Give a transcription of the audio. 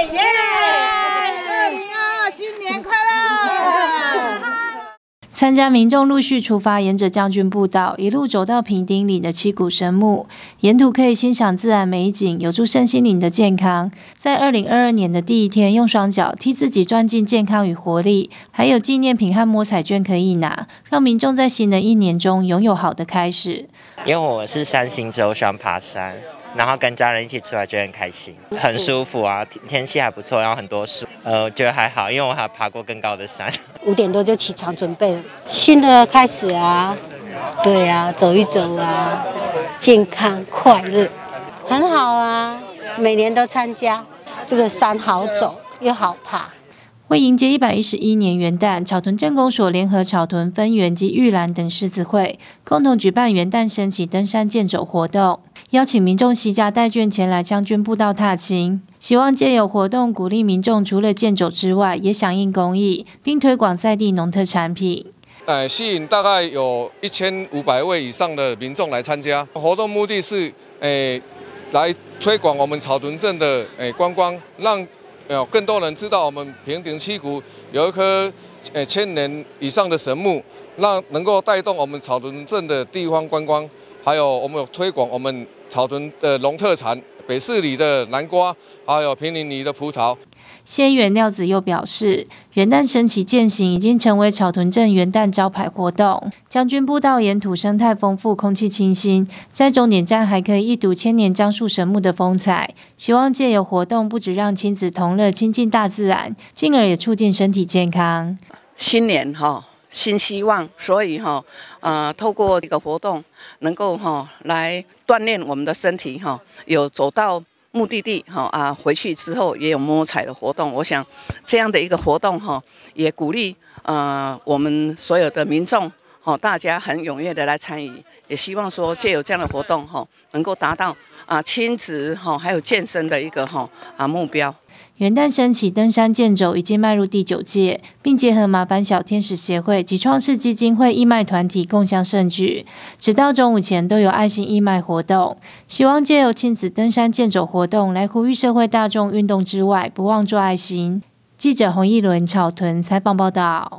耶！二零二二新年快乐！参加民众陆续出发，沿着将军步道一路走到平顶岭的七股神木，沿途可以欣赏自然美景，有助身心灵的健康。在二零二二年的第一天，用双脚替自己赚进健康与活力，还有纪念品和摸彩券可以拿，让民众在新的一年中拥有好的开始。因为我是三星洲，喜欢爬山。然后跟家人一起出来，觉得很开心，很舒服啊。天天气还不错，然后很多树，呃，觉得还好，因为我还爬过更高的山。五点多就起床准备新的开始啊，对啊，走一走啊，健康快乐，很好啊。每年都参加，这个山好走又好爬。为迎接一百一十一年元旦，草屯镇公所联合草屯分园及玉兰等狮子会，共同举办元旦升旗登山健走活动，邀请民众携家带眷前来将军步道踏青，希望借由活动鼓励民众除了健走之外，也响应公益，并推广在地农特产品。呃，吸引大概有一千五百位以上的民众来参加。活动目的是，诶，来推广我们草屯镇的诶观光，让。有更多人知道我们平顶七谷有一棵呃千年以上的神木，让能够带动我们草屯镇的地方观光。还有我们有推广我们草屯的农特产，北市里的南瓜，还有平林里的葡萄。仙缘料子又表示，元旦升旗践行已经成为草屯镇元旦招牌活动。将军步道沿途生态丰富，空气清新，在终点站还可以一睹千年樟树神木的风采。希望借由活动，不止让亲子同乐亲近大自然，进而也促进身体健康。新年哈。新希望，所以哈，呃，透过这个活动，能够哈来锻炼我们的身体哈，有走到目的地哈啊，回去之后也有摸彩的活动。我想这样的一个活动哈，也鼓励呃我们所有的民众。哦，大家很踊跃的来参与，也希望说借有这样的活动哈，能够达到啊亲子哈还有健身的一个哈啊目标。元旦升起登山健走已经迈入第九届，并结合麻烦小天使协会及创世基金会义卖团体共享盛举，直到中午前都有爱心义卖活动，希望借由亲子登山健走活动来呼吁社会大众，运动之外不忘做爱心。记者洪一伦草屯采访报道。